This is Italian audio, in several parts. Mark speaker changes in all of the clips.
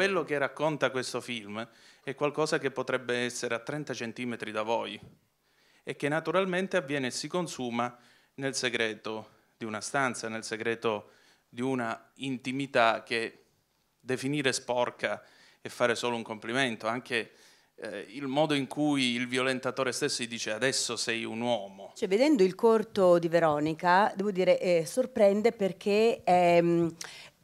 Speaker 1: quello che racconta questo film è qualcosa che potrebbe essere a 30 centimetri da voi e che naturalmente avviene e si consuma nel segreto di una stanza, nel segreto di una intimità che definire sporca e fare solo un complimento, anche eh, il modo in cui il violentatore stesso gli dice adesso sei un uomo.
Speaker 2: Cioè, vedendo il corto di Veronica, devo dire, eh, sorprende perché è, mm,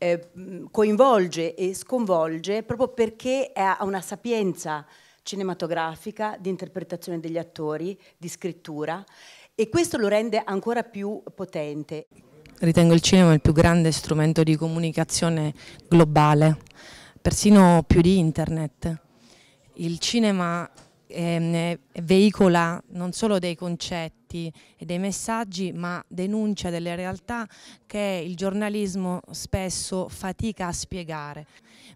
Speaker 2: eh, coinvolge e sconvolge proprio perché ha una sapienza cinematografica, di interpretazione degli attori, di scrittura e questo lo rende ancora più potente.
Speaker 3: Ritengo il cinema il più grande strumento di comunicazione globale, persino più di internet. Il cinema eh, veicola non solo dei concetti, commenti e dei messaggi, ma denuncia delle realtà che il giornalismo spesso fatica a spiegare,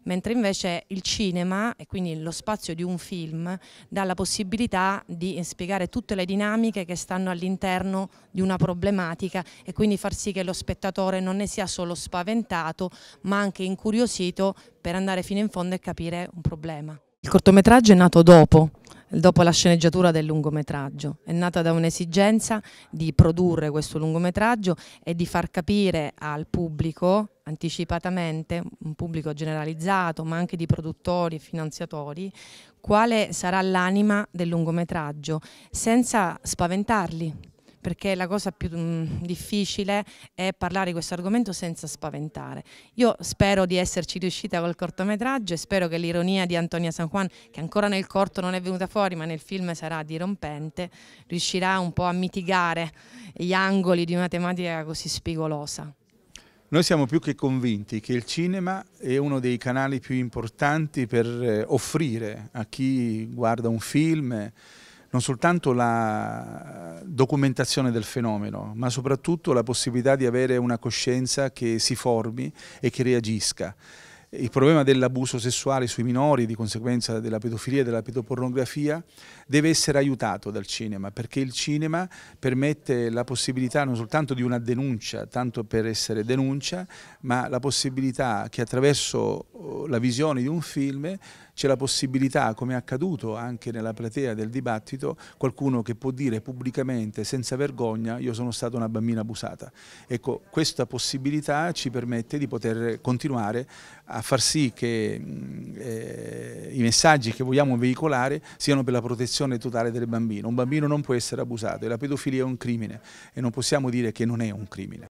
Speaker 3: mentre invece il cinema e quindi lo spazio di un film dà la possibilità di spiegare tutte le dinamiche che stanno all'interno di una problematica e quindi far sì che lo spettatore non ne sia solo spaventato, ma anche incuriosito per andare fino in fondo e capire un problema. Il cortometraggio è nato dopo dopo la sceneggiatura del lungometraggio. È nata da un'esigenza di produrre questo lungometraggio e di far capire al pubblico anticipatamente, un pubblico generalizzato, ma anche di produttori e finanziatori, quale sarà l'anima del lungometraggio, senza spaventarli, perché la cosa più mm, difficile è parlare di questo argomento senza spaventare. Io spero di esserci riuscita col cortometraggio e spero che l'ironia di Antonia San Juan, che ancora nel corto non è venuta fuori ma nel film sarà dirompente, riuscirà un po' a mitigare gli angoli di una tematica così spigolosa.
Speaker 4: Noi siamo più che convinti che il cinema è uno dei canali più importanti per eh, offrire a chi guarda un film non soltanto la documentazione del fenomeno, ma soprattutto la possibilità di avere una coscienza che si formi e che reagisca. Il problema dell'abuso sessuale sui minori, di conseguenza della pedofilia e della pedopornografia, deve essere aiutato dal cinema, perché il cinema permette la possibilità non soltanto di una denuncia, tanto per essere denuncia, ma la possibilità che attraverso oh, la visione di un film c'è la possibilità, come è accaduto anche nella platea del dibattito, qualcuno che può dire pubblicamente, senza vergogna, io sono stata una bambina abusata. Ecco, questa possibilità ci permette di poter continuare a far sì che mm, eh, i messaggi che vogliamo veicolare siano per la protezione totale del bambino. Un bambino non può essere abusato e la pedofilia è un crimine e non possiamo dire che non è un crimine.